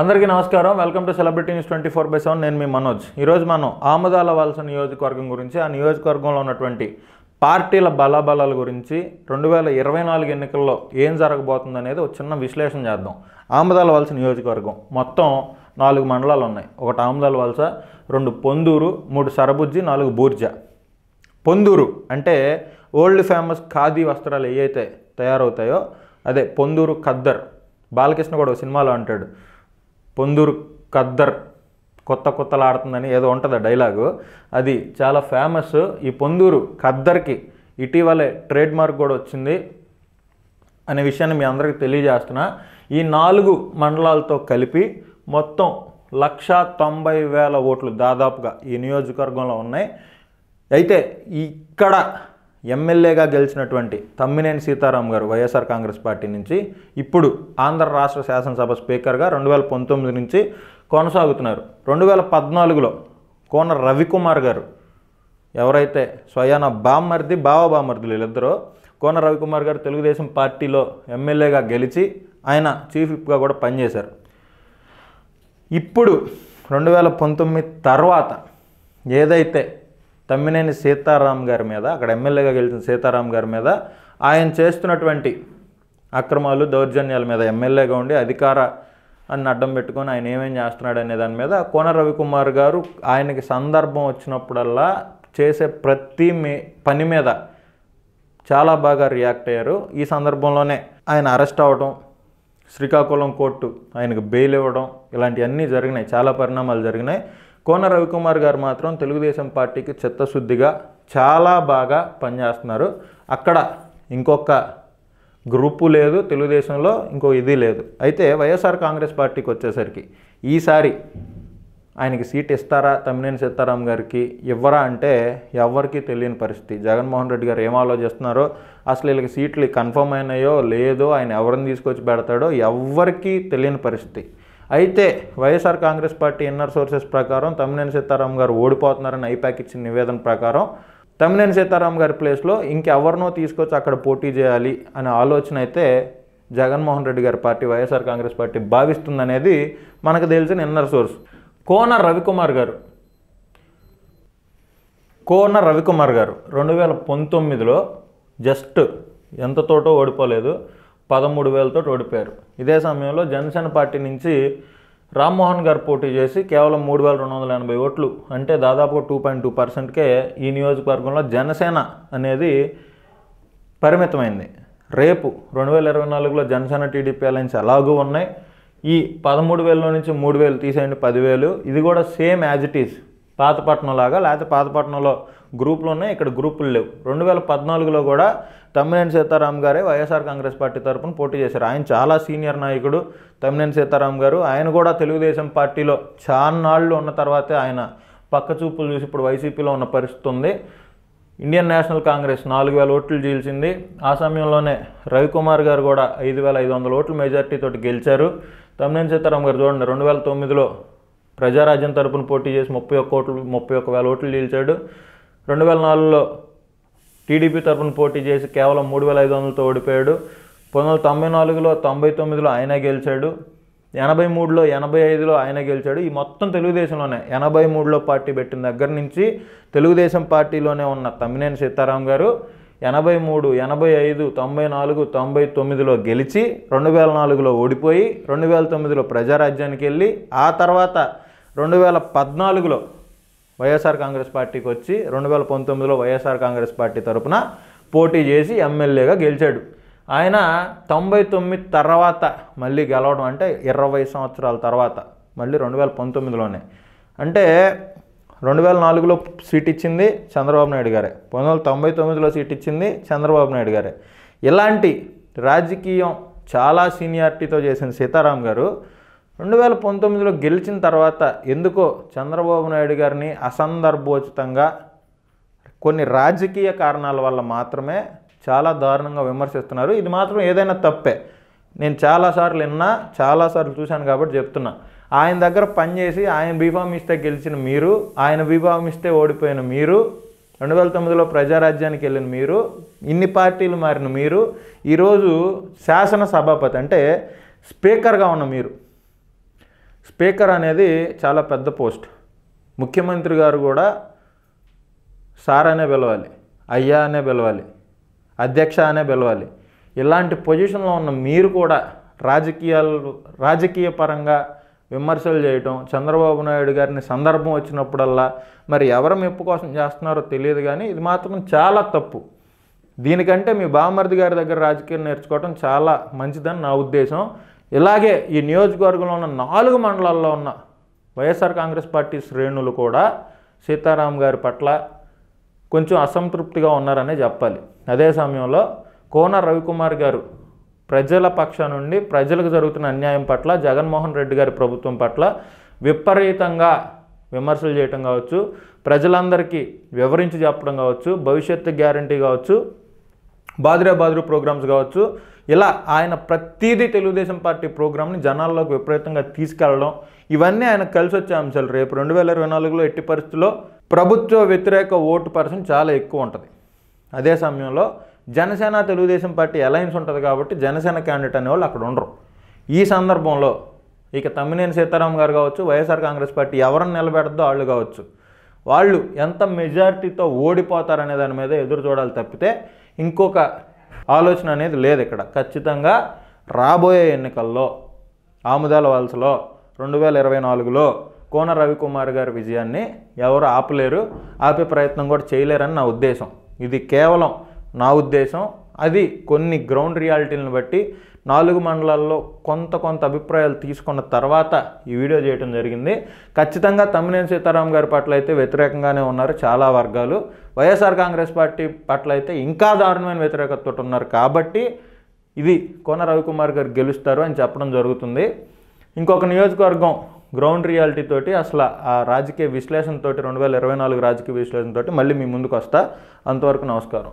అందరికీ నమస్కారం welcome to celebrity news twenty four by seven నేను మీ మనోజ్ ఈరోజు మనం ఆమదాల వలస నియోజకవర్గం గురించి ఆ నియోజకవర్గంలో ఉన్నటువంటి పార్టీల బలాబలాల గురించి రెండు వేల ఇరవై నాలుగు ఎన్నికల్లో ఏం జరగబోతుంది అనేది ఒక చిన్న విశ్లేషణ చేద్దాం ఆమదాల వలస నియోజకవర్గం మొత్తం నాలుగు మండలాలు ఉన్నాయి ఒకటి ఆమదాల వలస రెండు పొందూరు మూడు సరబుజ్జి నాలుగు బూర్జ పొందూరు అంటే ఓల్డ్ ఫేమస్ ఖాదీ వస్త్రాలు ఏవైతే తయారవుతాయో అదే పొందూరు ఖద్దర్ బాలకృష్ణ కూడా సినిమాలో అంటాడు పొందూరు ఖద్దర్ కొత్త కొత్తలాడుతుందని ఏదో ఉంటుంది డైలాగు అది చాలా ఫేమస్ ఈ పొందూరు ఖద్దర్కి ఇటీవలే ట్రేడ్ మార్క్ కూడా వచ్చింది అనే విషయాన్ని మీ అందరికీ తెలియజేస్తున్నా ఈ నాలుగు మండలాలతో కలిపి మొత్తం లక్ష తొంభై వేల ఓట్లు దాదాపుగా ఈ నియోజకవర్గంలో ఉన్నాయి అయితే ఇక్కడ ఎమ్మెల్యేగా గెలిచినటువంటి తమ్మినేని సీతారాం గారు వైఎస్ఆర్ కాంగ్రెస్ పార్టీ నుంచి ఇప్పుడు ఆంధ్ర రాష్ట్ర శాసనసభ స్పీకర్గా రెండు వేల పంతొమ్మిది నుంచి కొనసాగుతున్నారు రెండు వేల పద్నాలుగులో కోన రవికుమార్ గారు ఎవరైతే స్వయాన బామ్మర్ది బావ బామ్మర్ది వీళ్ళిద్దరో కోన రవికుమార్ గారు తెలుగుదేశం పార్టీలో ఎమ్మెల్యేగా గెలిచి ఆయన చీఫ్ విప్గా కూడా పనిచేశారు ఇప్పుడు రెండు వేల పంతొమ్మిది తర్వాత ఏదైతే తమ్మినేని సీతారాం గారి మీద అక్కడ ఎమ్మెల్యేగా గెలిచిన సీతారాం గారి మీద ఆయన చేస్తున్నటువంటి అక్రమాలు దౌర్జన్యాల మీద ఎమ్మెల్యేగా ఉండి అధికార అని అడ్డం పెట్టుకొని ఆయన ఏమేం చేస్తున్నాడు అనే దాని మీద కోన రవికుమార్ గారు ఆయనకి సందర్భం వచ్చినప్పుడల్లా చేసే ప్రతి మీ పని మీద చాలా బాగా రియాక్ట్ అయ్యారు ఈ సందర్భంలోనే ఆయన అరెస్ట్ అవ్వడం శ్రీకాకుళం కోర్టు ఆయనకు బెయిల్ ఇవ్వడం ఇలాంటివన్నీ జరిగినాయి చాలా పరిణామాలు జరిగినాయి కోన రవికుమార్ గారు మాత్రం తెలుగుదేశం పార్టీకి చిత్తశుద్ధిగా చాలా బాగా పనిచేస్తున్నారు అక్కడ ఇంకొక గ్రూపు లేదు తెలుగుదేశంలో ఇంకో ఇది లేదు అయితే వైఎస్ఆర్ కాంగ్రెస్ పార్టీకి వచ్చేసరికి ఈసారి ఆయనకి సీట్ ఇస్తారా తమ్మినేని సీతారాం గారికి ఇవ్వరా అంటే ఎవరికీ తెలియని పరిస్థితి జగన్మోహన్ రెడ్డి గారు ఏం ఆలోచిస్తున్నారో అసలు వీళ్ళకి సీట్లు కన్ఫర్మ్ అయినాయో లేదో ఆయన ఎవరిని తీసుకొచ్చి పెడతాడో ఎవరికీ తెలియని పరిస్థితి అయితే YSR Congress party inner sources ప్రకారం తమ్మినేని సీతారాం గారు ఓడిపోతున్నారని ఐపాక్ ఇచ్చిన నివేదన ప్రకారం తమ్మినేని సీతారాం గారి ప్లేస్లో ఇంకెవరినో తీసుకొచ్చి అక్కడ పోటీ చేయాలి అనే ఆలోచన అయితే జగన్మోహన్ రెడ్డి గారి పార్టీ వైఎస్ఆర్ కాంగ్రెస్ పార్టీ భావిస్తుందనేది మనకు తెలిసిన ఇన్నర్ సోర్స్ కోన రవికుమార్ గారు కోన రవికుమార్ గారు రెండు వేల పంతొమ్మిదిలో జస్ట్ ఎంతతోటో ఓడిపోలేదు పదమూడు వేలతో ఓడిపోయారు ఇదే సమయంలో జనసేన పార్టీ నుంచి రామ్మోహన్ గారు పోటీ చేసి కేవలం మూడు వేల రెండు వందల ఎనభై ఓట్లు అంటే దాదాపు టూ పాయింట్ టూ పర్సెంట్కే ఈ నియోజకవర్గంలో జనసేన అనేది పరిమితమైంది రేపు రెండు వేల ఇరవై నాలుగులో జనసేన టీడీపీ అలయన్స్ ఎలాగూ ఉన్నాయి ఈ పదమూడు వేలలో నుంచి మూడు వేలు తీసేయండి పదివేలు ఇది కూడా same as it is Pathapatnam లాగా లేకపోతే పాతపట్నంలో గ్రూపులు ఉన్నాయి ఇక్కడ గ్రూపులు లేవు రెండు వేల పద్నాలుగులో కూడా తమ్మినేని సీతారాం గారే వైఎస్ఆర్ కాంగ్రెస్ పార్టీ తరఫున పోటీ చేశారు ఆయన చాలా సీనియర్ నాయకుడు తమ్మినేని సీతారాం గారు ఆయన కూడా తెలుగుదేశం పార్టీలో చాన్నాళ్ళు ఉన్న తర్వాతే ఆయన పక్క చూపులు చూసి ఇప్పుడు వైసీపీలో ఉన్న పరిస్థితి ఉంది ఇండియన్ నేషనల్ కాంగ్రెస్ నాలుగు వేల ఓట్లు గెలిచింది ఆ సమయంలోనే రవికుమార్ గారు కూడా ఐదు వేల ఐదు వందల ఓట్ల మెజార్టీతో గెలిచారు తమ్మినేని సీతారాం గారు చూడండి రెండు వేల తొమ్మిదిలో ప్రజారాజ్యం తరపున పోటీ చేసి ముప్పై ఒక్క ఓట్లు ముప్పై ఒక్క వేల ఓట్లు గెలిచాడు రెండు వేల నాలుగులో టీడీపీ తరపున పోటీ చేసి కేవలం మూడు వేల ఐదు వందలతో ఓడిపోయాడు పంతొమ్మిది వందల తొంభై నాలుగులో తొంభై తొమ్మిదిలో ఆయన గెలిచాడు ఎనభై మూడులో ఎనభై ఐదులో ఆయన గెలిచాడు ఈ మొత్తం తెలుగుదేశంలోనే ఎనభై మూడులో పార్టీ పెట్టిన దగ్గర నుంచి తెలుగుదేశం పార్టీలోనే ఉన్న తమ్మినేని సీతారాం గారు ఎనభై మూడు ఎనభై ఐదు తొంభై నాలుగు తొంభై తొమ్మిదిలో గెలిచి రెండు వేల నాలుగులో ఓడిపోయి రెండు వేల తొమ్మిదిలో ప్రజారాజ్యానికి వెళ్ళి ఆ తర్వాత రెండు వేల పద్నాలుగులో వైఎస్ఆర్ కాంగ్రెస్ పార్టీకి వచ్చి రెండు వేల పంతొమ్మిదిలో వైఎస్ఆర్ కాంగ్రెస్ పార్టీ తరఫున పోటీ చేసి ఎమ్మెల్యేగా గెలిచాడు ఆయన తొంభై తొమ్మిది తర్వాత మళ్ళీ గెలవడం అంటే ఇరవై సంవత్సరాల తర్వాత మళ్ళీ రెండు వేల పంతొమ్మిదిలోనే అంటే రెండు వేల నాలుగులో సీట్ ఇచ్చింది చంద్రబాబు నాయుడు గారే పంతొమ్మిది వందల తొంభై తొమ్మిదిలో సీట్ ఇచ్చింది చంద్రబాబు నాయుడు గారే ఇలాంటి రాజకీయం చాలా సీనియారిటీతో చేసిన సీతారాం గారు రెండు వేల పంతొమ్మిదిలో గెలిచిన తర్వాత ఎందుకో చంద్రబాబు నాయుడు గారిని అసందర్భోచితంగా కొన్ని రాజకీయ కారణాల వల్ల మాత్రమే చాలా దారుణంగా విమర్శిస్తున్నారు ఇది మాత్రం ఏదైనా తప్పే నేను చాలాసార్లు విన్నా చాలాసార్లు చూశాను కాబట్టి చెప్తున్నా ఆయన దగ్గర పనిచేసి ఆయన బీఫామ్ ఇస్తే గెలిచిన మీరు ఆయన బీఫామ్ ఇస్తే ఓడిపోయిన మీరు రెండు వేల తొమ్మిదిలో ప్రజారాజ్యానికి వెళ్ళిన మీరు ఇన్ని పార్టీలు మారిన మీరు ఈరోజు శాసన సభాపతి అంటే స్పీకర్గా ఉన్న మీరు స్పీకర్ అనేది చాలా పెద్ద పోస్ట్ ముఖ్యమంత్రి గారు కూడా సార్ అనే పిలవాలి అయ్యా అనే పిలవాలి అధ్యక్ష అనే పిలవాలి ఇలాంటి పొజిషన్లో ఉన్న మీరు కూడా రాజకీయాలు రాజకీయ పరంగా విమర్శలు చేయటం చంద్రబాబు నాయుడు గారిని సందర్భం వచ్చినప్పుడల్లా మరి ఎవరు మెప్పు కోసం చేస్తున్నారో తెలియదు కానీ ఇది మాత్రం చాలా తప్పు దీనికంటే మీ బామర్ది గారి దగ్గర రాజకీయం నేర్చుకోవటం చాలా మంచిదని నా ఉద్దేశం ఇలాగే ఈ నియోజకవర్గంలో ఉన్న నాలుగు మండలాల్లో ఉన్న వైఎస్ఆర్ కాంగ్రెస్ పార్టీ శ్రేణులు కూడా సీతారాం గారి పట్ల కొంచెం అసంతృప్తిగా ఉన్నారనే చెప్పాలి అదే సమయంలో కోన రవికుమార్ గారు ప్రజల పక్ష నుండి ప్రజలకు జరుగుతున్న అన్యాయం పట్ల జగన్మోహన్ రెడ్డి గారి ప్రభుత్వం పట్ల విపరీతంగా విమర్శలు చేయటం కావచ్చు ప్రజలందరికీ వివరించి చెప్పడం కావచ్చు భవిష్యత్తు గ్యారంటీ కావచ్చు బాదురే బాదురు ప్రోగ్రామ్స్ కావచ్చు ఇలా ఆయన ప్రతిదీ తెలుగుదేశం పార్టీ ప్రోగ్రామ్ని జనాల్లోకి విపరీతంగా తీసుకెళ్లడం ఇవన్నీ ఆయన కలిసి వచ్చే అంశాలు రేపు రెండు వేల ఇరవై నాలుగులో ఎట్టి పరిస్థితుల్లో ప్రభుత్వ వ్యతిరేక ఓటు పర్సన్ చాలా ఎక్కువ ఉంటుంది అదే సమయంలో జనసేన తెలుగుదేశం పార్టీ అలయన్స్ ఉంటుంది కాబట్టి జనసేన క్యాండిడేట్ అనేవాళ్ళు అక్కడ ఉండరు ఈ సందర్భంలో ఇక తమ్మినేని సీతారాం గారు కావచ్చు వైఎస్ఆర్ కాంగ్రెస్ పార్టీ ఎవరిని నిలబెడద్దో వాళ్ళు కావచ్చు వాళ్ళు ఎంత మెజారిటీతో ఓడిపోతారనే దాని మీద ఎదురు చూడాలి తప్పితే ఇంకొక ఆలోచన అనేది లేదు ఇక్కడ ఖచ్చితంగా రాబోయే ఎన్నికల్లో ఆముదాల వలసలో రెండు వేల ఇరవై నాలుగులో కోన రవికుమార్ గారి విజయాన్ని ఎవరు ఆపలేరు ఆపే ప్రయత్నం కూడా చేయలేరని నా ఉద్దేశం ఇది కేవలం నా ఉద్దేశం అది కొన్ని గ్రౌండ్ రియాలిటీలను బట్టి నాలుగు మండలాల్లో కొంత కొంత అభిప్రాయాలు తీసుకున్న తర్వాత ఈ వీడియో చేయడం జరిగింది ఖచ్చితంగా తమ్మినేని సీతారాం గారి పట్ల అయితే వ్యతిరేకంగానే ఉన్నారు చాలా వర్గాలు వైఎస్ఆర్ కాంగ్రెస్ పార్టీ పట్ల అయితే ఇంకా దారుణమైన వ్యతిరేకతతో ఉన్నారు కాబట్టి ఇది కోన రవికుమార్ గారు గెలుస్తారు అని చెప్పడం జరుగుతుంది ఇంకొక నియోజకవర్గం గ్రౌండ్ రియాలిటీ తోటి అసలు ఆ రాజకీయ విశ్లేషణతోటి రెండు వేల ఇరవై నాలుగు రాజకీయ విశ్లేషణతోటి మళ్ళీ మీ ముందుకు వస్తా అంతవరకు నమస్కారం